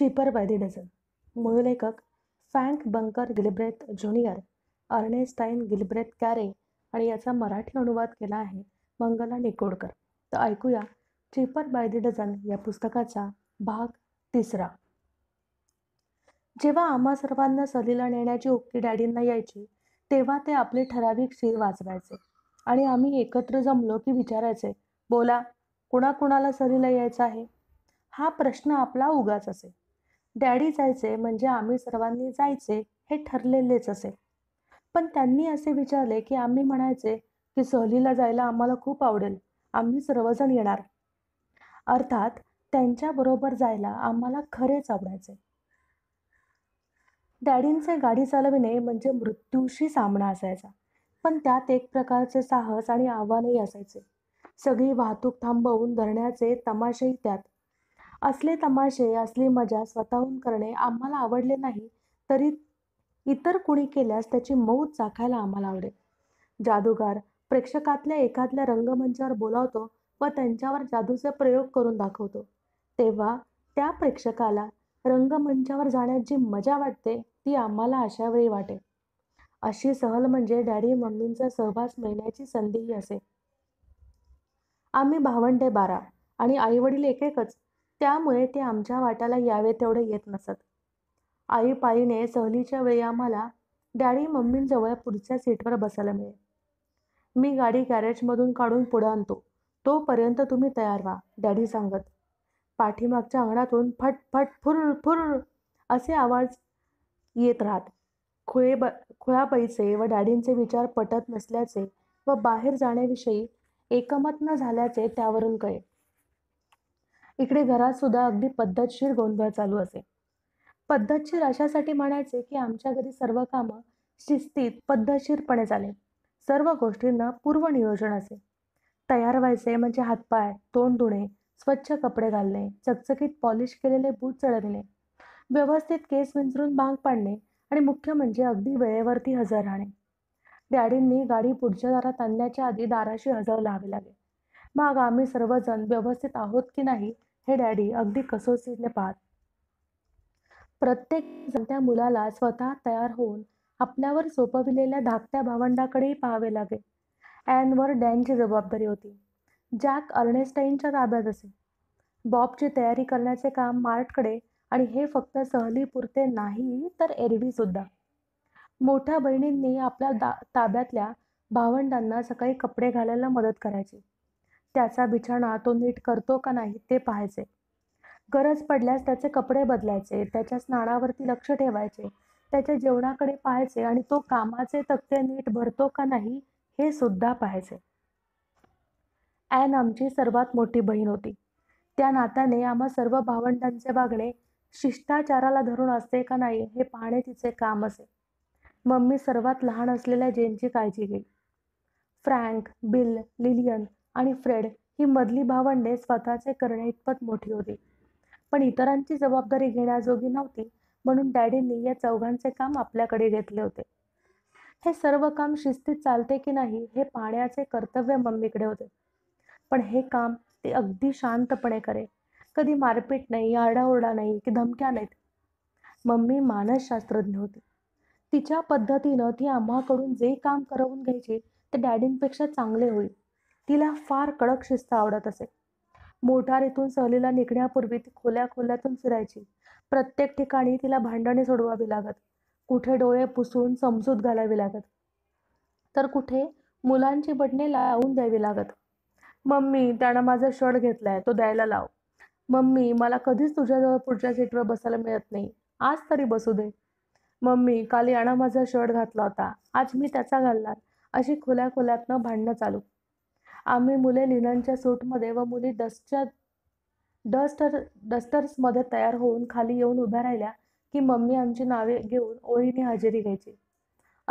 cheaper by the dozen मूळ लेखक Frank Bunker Gilbreth junior Ernestine Gilbreth Carey आणि याचा मराठी अनुवाद केला आहे मंगला निकोडकर तर ऐकूया चीपर बाय दी डझन या पुस्तकाचा भाग तिसरा जेव्हा आम्हा सर्वांना सलीला नेण्याची ओक्की डॅडींना यायची तेव्हा ते आपले ठराविक शीर वाजवायचे आणि आम्ही एकत्र जमलो की विचारायचे बोला कुणाकुणाला सलीला यायचं आहे हा प्रश्न आपला उगाच असे डॅडी जायचे म्हणजे आम्ही सर्वांनी जायचे हे ठरलेलेच असे पण त्यांनी असे विचारले की आम्ही म्हणायचे की सहलीला जायला आम्हाला खूप आवडेल आम्ही सर्वजण येणार अर्थात त्यांच्याबरोबर जायला आम्हाला खरेच आवडायचे डॅडींचे गाडी चालविणे म्हणजे मृत्यूशी सामना असायचा पण त्यात एक प्रकारचे साहस आणि आव्हानही असायचे सगळी वाहतूक थांबवून धरण्याचे तमाशेही त्यात असले तमाशे असली मजा स्वतःहून करणे आम्हाला आवडले नाही तरी इतर कुणी केल्यास त्याची मौज चाखायला आम्हाला आवडेल जादूगार प्रेक्षकातल्या एखादल्या रंगमंचावर बोलावतो व त्यांच्यावर जादूचे प्रयोग करून दाखवतो तेव्हा त्या प्रेक्षकाला रंगमंचावर जाण्यात जी मजा वाटते ती आम्हाला अशावेळी वाटे अशी सहल म्हणजे डॅडी मम्मींचा सहवास मिळण्याची संधीही असे आम्ही भावंडे बारा आणि आई वडील एकच त्यामुळे ते आमच्या वाट्याला यावे तेवढे येत नसत आईपाईने सहलीच्या वेळी आम्हाला डॅडी मम्मींजवळ पुढच्या सीटवर बसायला मिळेल मी गाडी गॅरेजमधून काढून पुढे आणतो तोपर्यंत तुम्ही तयार व्हा डॅडी सांगत पाठीमागच्या अंगणातून फट फट फुर फुर असे आवाज येत राहत खुळे ब पैसे व डॅडींचे विचार पटत नसल्याचे व बाहेर जाण्याविषयी एकमत न झाल्याचे त्यावरून कळे इकडे घरात सुद्धा अगदी पद्धतशीर गोंधळ चालू असे पद्धतशीर अशासाठी म्हणायचे की आमच्या घरी सर्व कामं शिस्तीत पद्धतशीरपणे झाले सर्व गोष्टींना नियोजन असे तयार व्हायचे म्हणजे हातपाय तोंड धुणे स्वच्छ कपडे घालणे चकचकीत पॉलिश केलेले बूट चढविणे व्यवस्थित केस विंचरून बांग पाडणे आणि मुख्य म्हणजे अगदी वेळेवरती हजर राहणे डॅडींनी गाडी पुढच्या दारात आणण्याच्या आधी दाराशी हजर लावे लागे मग आम्ही सर्वजण व्यवस्थित आहोत की नाही हे डॅडी अगदी कसोसीने पाहत प्रत्येक त्या मुलाला स्वतः तयार होऊन आपल्यावर सोपविलेल्या धाकट्या भावंडाकडेही पाहावे लागे ॲनवर डॅनची जबाबदारी होती जॅक अर्नेस्टाईनच्या ताब्यात असे बॉबची तयारी करण्याचे काम मार्टकडे आणि हे फक्त सहलीपुरते नाही तर सुद्धा मोठ्या बहिणींनी आपल्या दा ताब्यातल्या भावंडांना सकाळी कपडे घालायला मदत करायची त्याचा बिछाणा तो नीट करतो का नाही ते पाहायचे गरज पडल्यास त्याचे कपडे बदलायचे त्याच्या स्नानावरती लक्ष ठेवायचे त्याच्या जेवणाकडे पाहायचे आणि तो कामाचे तक्ते नीट भरतो का नाही हे सुद्धा पाहायचे ॲन आमची सर्वात मोठी बहीण होती त्या नात्याने आम्हा सर्व भावंडांचे वागणे शिष्टाचाराला धरून असते का नाही हे पाहणे तिचे काम असे मम्मी सर्वात लहान असलेल्या जेनची काळजी घेई फ्रँक बिल लिलियन आणि फ्रेड ही मधली भावंडे स्वतःचे करणे इतपत मोठी होती पण इतरांची जबाबदारी घेण्याजोगी नव्हती म्हणून डॅडींनी या चौघांचे काम आपल्याकडे घेतले होते हे सर्व काम शिस्तीत चालते की नाही हे पाहण्याचे कर्तव्य मम्मीकडे होते पण हे काम ती अगदी शांतपणे करे कधी मारपीट नाही आरडाओरडा नाही की धमक्या नाहीत मम्मी मानसशास्त्रज्ञ होती तिच्या पद्धतीनं ती आम्हाकडून जे काम करवून घ्यायची ते डॅडींपेक्षा चांगले होईल तिला फार कडक शिस्त आवडत असे मोठारीतून सहलीला निघण्यापूर्वी ती खोल्या खोल्यातून फिरायची प्रत्येक ठिकाणी तिला भांडणे सोडवावी लागत कुठे डोळे पुसून समजूत घालावी लागत तर कुठे मुलांची बटणे लावून द्यावी लागत मम्मी त्यानं माझा शर्ट घेतलाय तो द्यायला लाव मम्मी मला कधीच तुझ्याजवळ पुढच्या सीटवर बसायला मिळत नाही आज तरी बसू दे मम्मी काल यानं माझा शर्ट घातला होता आज मी त्याचा घालणार अशी खोल्या खोल्यातनं भांडणं चालू आम्ही मुले लिननच्या सूटमध्ये व मुली डस्टच्या डस्टर डस्टर्समध्ये तयार होऊन खाली येऊन उभ्या राहिल्या की मम्मी आमची नावे घेऊन ओळीने हजेरी घ्यायची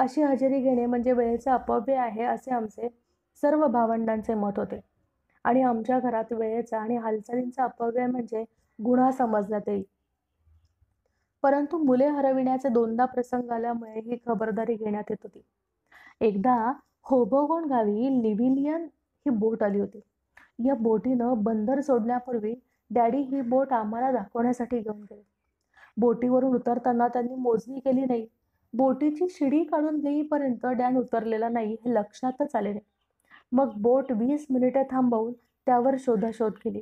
अशी हजेरी घेणे म्हणजे वेळेचा अपव्य आहे असे आमचे सर्व भावंडांचे मत होते आणि आमच्या घरात वेळेचा आणि हालचालींचा अपव्यय म्हणजे गुन्हा समजण्यात येईल परंतु मुले हरविण्याचे दोनदा प्रसंग आल्यामुळे ही खबरदारी घेण्यात येत होती एकदा होबोगोण गावी लिव्हिलियन ही बोट आली होती या बोटीनं बंदर सोडण्यापूर्वी डॅडी ही बोट आम्हाला दाखवण्यासाठी घेऊन गेले बोटीवरून उतरताना त्यांनी मोजणी केली नाही बोटीची शिडी काढून देईपर्यंत डॅन उतरलेला नाही हे लक्षातच आले नाही मग बोट वीस मिनिटे थांबवून त्यावर शोधाशोध केली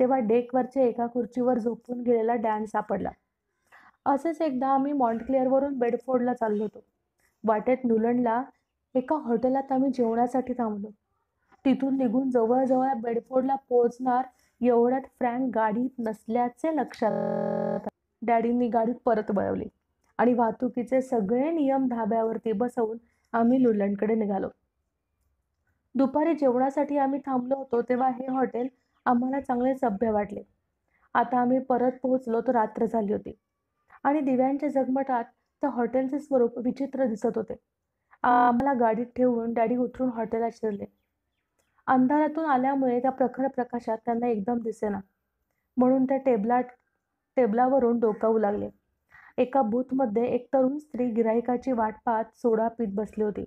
तेव्हा डेकवरच्या एका खुर्चीवर झोपून गेलेला डॅन सापडला असेच एकदा आम्ही मॉन्टक्लिअरवरून बेडफोर्डला चाललो होतो वाटेत नुलंडला एका हॉटेलात आम्ही जेवणासाठी थांबलो तिथून निघून जवळजवळ बेडफोर्डला पोहोचणार एवढ्यात फ्रँक गाडीत नसल्याचे लक्षात डॅडींनी गाडी परत वळवली आणि वाहतुकीचे सगळे नियम धाब्यावरती बसवून आम्ही लुलंडकडे निघालो दुपारी जेवणासाठी आम्ही थांबलो होतो तेव्हा हे हॉटेल आम्हाला चांगले सभ्य वाटले आता आम्ही परत पोहोचलो तर रात्र झाली होती आणि दिव्यांच्या जगमटात त्या हॉटेलचे स्वरूप विचित्र दिसत होते आम्हाला गाडीत ठेवून डॅडी उतरून हॉटेलात शिरले अंधारातून आल्यामुळे त्या प्रखर प्रकाशात त्यांना एकदम दिसेना म्हणून त्या टेबला टेबलावरून डोकावू लागले एका बूथमध्ये एक तरुण स्त्री गिराहिकाची वाट पाहत सोडा पीत बसली होती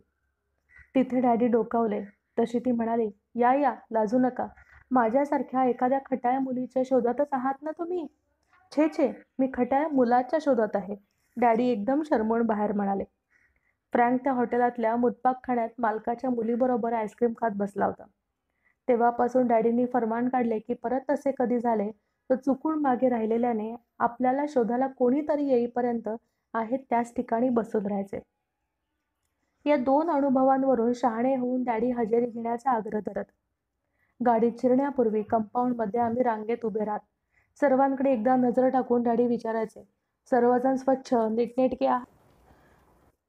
तिथे डॅडी डोकावले तशी ती म्हणाली या या लाजू नका माझ्यासारख्या एखाद्या खटाया मुलीच्या शोधातच आहात ना तुम्ही छे छे मी खटाया मुलाच्या शोधात आहे डॅडी एकदम शरमून बाहेर म्हणाले फ्रँक त्या हॉटेलातल्या मुदपाक खाण्यात मालकाच्या मुलीबरोबर आईस्क्रीम खात बसला होता तेव्हापासून डॅडींनी फरमान काढले की परत तसे कधी झाले तर चुकून मागे राहिलेल्याने आपल्याला शोधायला कोणीतरी येईपर्यंत आहे त्याच ठिकाणी बसून राहायचे या दोन अनुभवांवरून शहाणे होऊन डॅडी हजेरी घेण्याचा आग्रह धरत गाडी चिरण्यापूर्वी कंपाऊंडमध्ये आम्ही रांगेत उभे राहत सर्वांकडे एकदा नजर टाकून डॅडी विचारायचे सर्वजण स्वच्छ नीटनेटके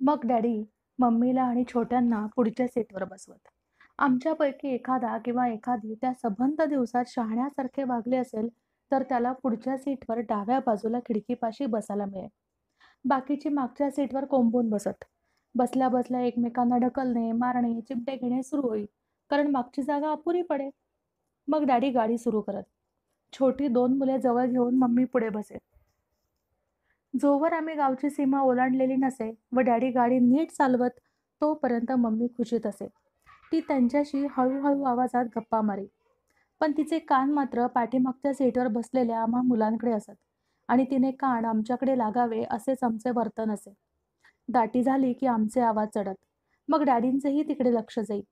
मग डॅडी मम्मीला आणि छोट्यांना पुढच्या सीटवर बसवत आमच्यापैकी एखादा किंवा एखादी त्या सबंध दिवसात शहाण्यासारखे वागले असेल तर त्याला पुढच्या सीटवर डाव्या बाजूला खिडकीपाशी बसायला मिळेल बाकीची मागच्या सीटवर कोंबून बसत बसल्या बसल्या एकमेकांना ढकलणे मारणे चिमटे घेणे सुरू होईल कारण मागची जागा अपुरी पडेल मग डॅडी गाडी सुरू करत छोटी दोन मुले जवळ घेऊन मम्मी पुढे बसेल जोवर आम्ही गावची सीमा ओलांडलेली नसे व डॅडी गाडी नीट चालवत तोपर्यंत मम्मी खुशीत असे ती त्यांच्याशी हळूहळू आवाजात गप्पा मारे पण तिचे कान मात्र पाठीमागच्या सीटवर बसलेल्या आम्हा मुलांकडे असत आणि तिने कान आमच्याकडे लागावे असेच आमचे वर्तन असे दाटी झाली की आमचे आवाज चढत मग डॅडींचेही तिकडे लक्ष जाईल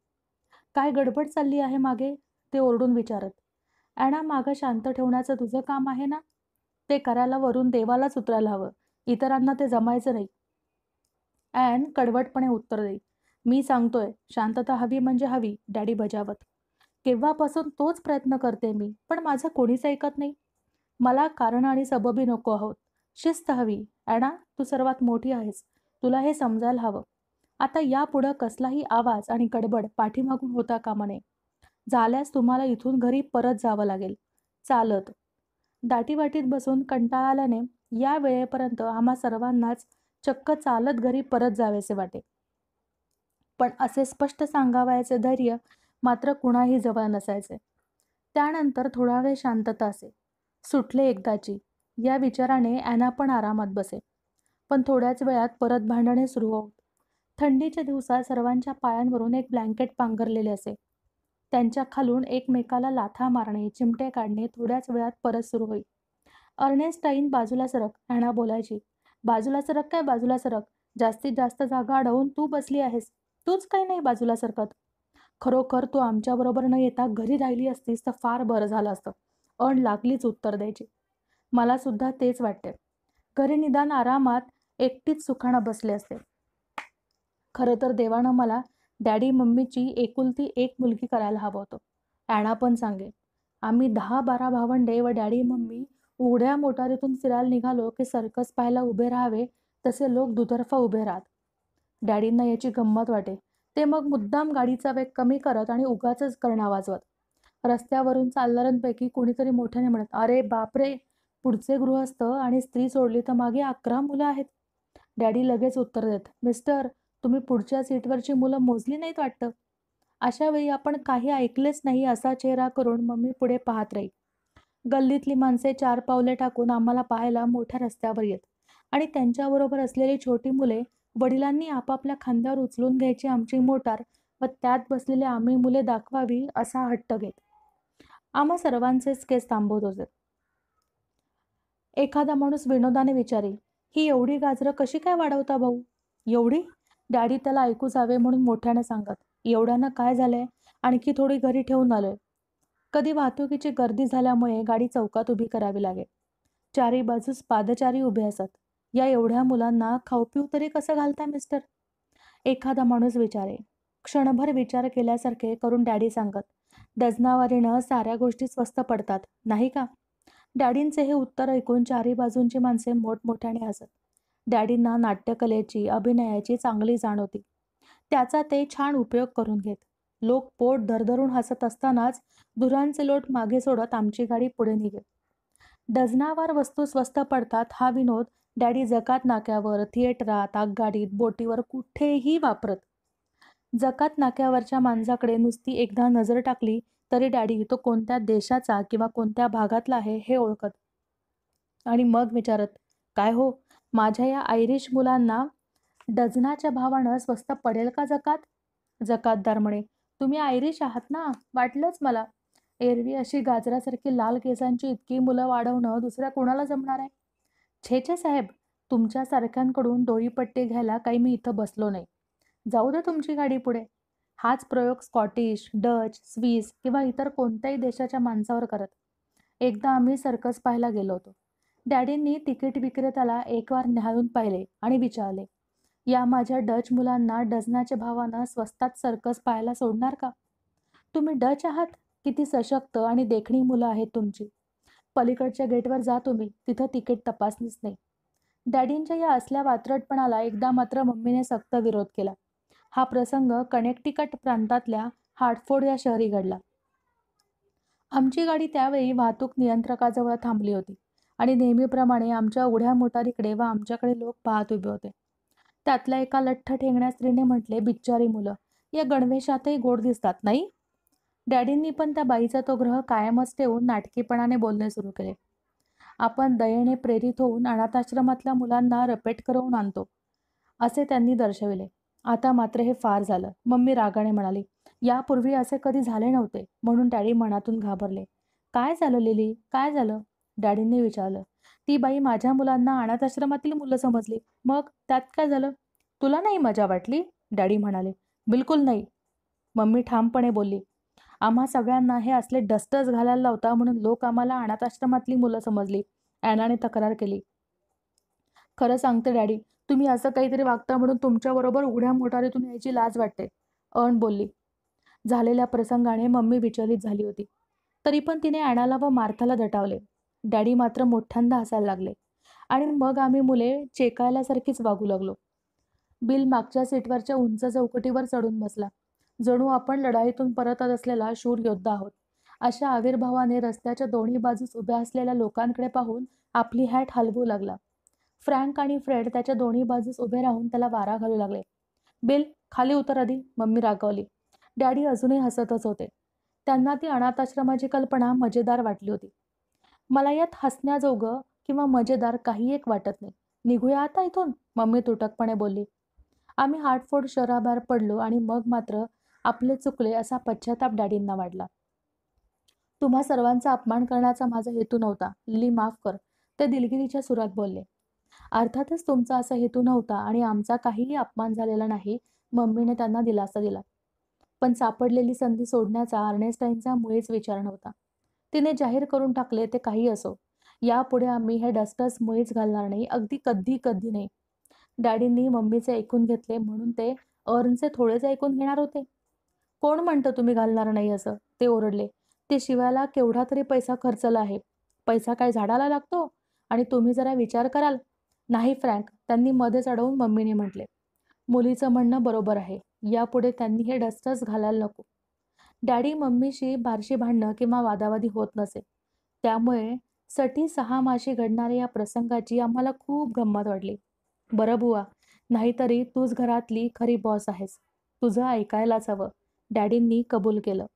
काय गडबड चालली आहे मागे ते ओरडून विचारत ॲणा मागं शांत ठेवण्याचं तुझं काम आहे ना ते करायला वरून देवालाच उतरायला हवं इतरांना ते जमायचं नाही ॲन कडवटपणे उत्तर देई मी सांगतोय शांतता हवी म्हणजे हवी डॅडी बजावत केव्हापासून तोच प्रयत्न करते मी पण माझं कोणीच ऐकत नाही मला कारण आणि सबबी नको आहोत शिस्त हवी अॅणा तू सर्वात मोठी आहेस तुला हे समजायला हवं आता यापुढं कसलाही आवाज आणि गडबड पाठीमागून होता का म्हणे झाल्यास तुम्हाला इथून घरी परत जावं लागेल चालत दाटीवाटीत बसून कंटाळा आल्याने या वेळेपर्यंत आम्हा सर्वांनाच चक्क चालत घरी परत जावेसे वाटे पण असे स्पष्ट सांगावायचे धैर्य मात्र कुणाही जवळ नसायचे त्यानंतर थोडा वेळ शांतता असे सुटले एकदाची या विचाराने ॲना पण आरामात बसे पण थोड्याच वेळात परत भांडणे सुरू होत थंडीच्या दिवसात सर्वांच्या पायांवरून एक ब्लँकेट पांघरलेले असे त्यांच्या खालून एकमेकाला लाथा मारणे चिमटे काढणे थोड्याच वेळात परत सुरू होईल अर्नेस्टाईन बाजूला सरक ॲना बोलायची बाजूला सरक काय बाजूला सरक जास्तीत जास्त जागा अडवून तू बसली आहेस तूच काही नाही बाजूला सरकत खरोखर तू आमच्याबरोबर न येता घरी राहिली असतीस तर फार बरं झालं असतं अण लागलीच उत्तर द्यायची मला सुद्धा तेच वाटते घरी निदान आरामात एकटीच सुखानं बसले असते खरं तर देवानं मला डॅडी मम्मीची एकुलती एक मुलगी करायला हवं होतं ॲणा पण सांगे आम्ही दहा बारा भावंडे व डॅडी मम्मी उघड्या मोटारीतून फिरायला निघालो की सर्कस पाहायला उभे राहावे तसे लोक दुतर्फा उभे राहत डॅडींना याची गंमत वाटे ते मग मुद्दाम गाडीचा वेग कमी करत आणि उगाच करणं वाजवत रस्त्यावरून चालणाऱ्यांपैकी कुणीतरी मोठ्याने म्हणत अरे बापरे पुढचे गृहस्थ आणि स्त्री सोडली तर मागे अकरा मुलं आहेत डॅडी लगेच उत्तर देत मिस्टर तुम्ही पुढच्या सीटवरची मुलं मोजली नाहीत वाटतं अशा वेळी आपण काही ऐकलेच नाही असा चेहरा करून मम्मी पुढे पाहत राहील गल्लीतली माणसे चार पावले टाकून आम्हाला पाहायला मोठ्या रस्त्यावर येत आणि त्यांच्याबरोबर असलेली छोटी मुले वडिलांनी आपापल्या खांद्यावर उचलून घ्यायची आमची मोटार व त्यात बसलेले आम्ही मुले दाखवावी असा हट्ट घेत आम्हा सर्वांचेच केस थांबवत होते एखादा माणूस विनोदाने विचारेल ही एवढी गाजरं कशी काय वाढवता भाऊ एवढी डॅडी त्याला ऐकू जावे म्हणून मोठ्याने सांगत एवढ्यानं काय झालंय आणखी थोडी घरी ठेवून आलोय कधी वाहतुकीची गर्दी झाल्यामुळे गाडी चौकात उभी करावी लागेल चारी बाजूस पादचारी उभे असत या एवढ्या मुलांना खाऊपिऊ तरी कसं घालता मिस्टर एखादा माणूस विचारे क्षणभर विचार केल्यासारखे करून डॅडी सांगत डजनावारीनं साऱ्या गोष्टी स्वस्त पडतात नाही का डॅडींचे हे उत्तर ऐकून चारी बाजूंची माणसे मोठमोठ्याने हसत डॅडींना नाट्यकलेची अभिनयाची चांगली जाण होती त्याचा ते छान उपयोग करून घेत लोक पोट धरधरून हसत असतानाच धुरांचे लोट मागे सोडत आमची गाडी पुढे निघेल डझनावार वस्तू स्वस्त पडतात हा विनोद डॅडी जकात नाक्यावर थिएटरात आगगाडीत बोटीवर कुठेही वापरत जकात नाक्यावरच्या माणसाकडे नुसती एकदा नजर टाकली तरी डॅडी तो कोणत्या देशाचा किंवा कोणत्या भागातला आहे हे ओळखत आणि मग विचारत काय हो माझ्या या आयरिश मुलांना डझनाच्या भावानं स्वस्त पडेल का जकात जकातदार म्हणे तुम्ही आयरिश आहात ना वाटलंच मला एरवी अशी गाजरासारखी लाल केसांची इतकी मुलं वाढवणं दुसऱ्या कोणाला जमणार आहे छेचे साहेब तुमच्यासारख्यांकडून डोळीपट्टी घ्यायला काही मी इथं बसलो नाही जाऊ दे तुमची गाडी पुढे हाच प्रयोग स्कॉटिश डच स्विस किंवा इतर कोणत्याही देशाच्या माणसावर करत एकदा आम्ही सर्कस पाहायला गेलो होतो डॅडींनी तिकीट विक्रेत्याला एक वार पाहिले आणि विचारले या माझ्या डच मुलांना डझनाच्या भावानं स्वस्तात सर्कस पाहायला सोडणार का तुम्ही डच आहात किती सशक्त आणि देखणी मुलं आहेत तुमची पलीकडच्या गेटवर जा तुम्ही तिथं तिकीट तपासणीच नाही डॅडींच्या या असल्या वात्रटपणाला एकदा मात्र मम्मीने सक्त विरोध केला हा प्रसंग कनेक्टिकट प्रांतातल्या हार्टफोर्ड या शहरी घडला आमची गाडी त्यावेळी वाहतूक नियंत्रकाजवळ थांबली होती आणि नेहमीप्रमाणे आमच्या उघड्या मोटारीकडे व आमच्याकडे लोक पाहत उभे होते त्यातल्या एका लठ्ठ ठेंगण्या स्त्रीने म्हटले बिच्चारी मुलं या गणवेशातही गोड दिसतात नाही डॅडींनी पण त्या बाईचा तो ग्रह कायमच ठेवून नाटकीपणाने बोलणे सुरू केले आपण दयेने प्रेरित होऊन अनाथाश्रमातल्या मुलांना रपेट करवून आणतो असे त्यांनी दर्शविले आता मात्र हे फार झालं मम्मी रागाने म्हणाली यापूर्वी असे कधी झाले नव्हते म्हणून डॅडी मनातून घाबरले काय झालं लिली काय झालं डॅडींनी विचारलं ती बाई माझ्या मुलांना अनाथाश्रमातील मुलं समजली मग त्यात काय झालं तुला नाही मजा वाटली डॅडी म्हणाले बिलकुल नाही मम्मी ठामपणे बोलली आम्हा सगळ्यांना हे असले डस्टच घालायला लावता म्हणून लोक आम्हाला अनाथ आश्रमातली मुलं समजली ॲनाने तक्रार केली खरं सांगते डॅडी तुम्ही असं काहीतरी वागता म्हणून तुमच्याबरोबर उघड्या मोटारीतून यायची लाज वाटते अण बोलली झालेल्या प्रसंगाने मम्मी विचलित झाली होती तरी पण तिने ॲनाला व मार्थाला दटावले डॅडी मात्र मोठ्यांदा हसायला लागले आणि मग आम्ही मुले चेकायल्यासारखीच वागू लागलो बिल मागच्या सीटवरच्या उंच चौकटीवर चढून बसला जणू आपण लढाईतून परत असलेला शूर योद्धा आहोत अशा आविर्भावाने रस्त्याच्या दोन्ही बाजूस उभ्या असलेल्या लोकांकडे पाहून आपली हॅट हलवू लागला फ्रँक आणि फ्रेड त्याच्या दोन्ही बाजूस उभे राहून त्याला वारा घालू लागले बिल खाली उतर आधी मम्मी रागवली डॅडी अजूनही हसतच होते त्यांना ती अनाथाश्रमाची कल्पना मजेदार वाटली होती मला यात हसण्याजोगं किंवा मजेदार काही एक वाटत नाही निघूया आता इथून मम्मी तुटकपणे बोलली आम्ही हार्टफोर्ड शहराबाहेर पडलो आणि मग मात्र आपले चुकले असा पश्चाताप डॅडींना वाढला तुम्हा सर्वांचा अपमान करण्याचा माझा हेतू नव्हता लिली माफ कर ते दिलगिरीच्या सुरात बोलले अर्थातच तुमचा असा हेतू नव्हता आणि आमचा काहीही अपमान झालेला नाही मम्मीने त्यांना दिलासा दिला पण सापडलेली संधी सोडण्याचा अर्नेस्टाईनचा मुळीच विचार नव्हता तिने जाहीर करून टाकले ते काही असो यापुढे आम्ही हे डस्टर्स मुळीच घालणार नाही अगदी कधी कधी नाही डॅडींनी मम्मीचे ऐकून घेतले म्हणून ते अर्नचे थोडेच ऐकून घेणार होते कोण म्हणतं तुम्ही घालणार नाही असं ते ओरडले ते शिवायला केवढा तरी पैसा खर्चला आहे पैसा काय झाडाला लागतो आणि तुम्ही जरा विचार कराल नाही फ्रँक त्यांनी मध्येच अडवून मम्मीने म्हटले मुलीचं म्हणणं बरोबर आहे यापुढे त्यांनी हे डस्टच घालायला नको डॅडी मम्मीशी बारशी भांडणं किंवा वादावादी होत नसे त्यामुळे सठी सहा माशी घडणाऱ्या या प्रसंगाची आम्हाला खूप गंमत वाटली बरं बुवा नाहीतरी तूच घरातली खरी बॉस आहेस तुझं ऐकायलाच हवं डॅडींनी कबूल केलं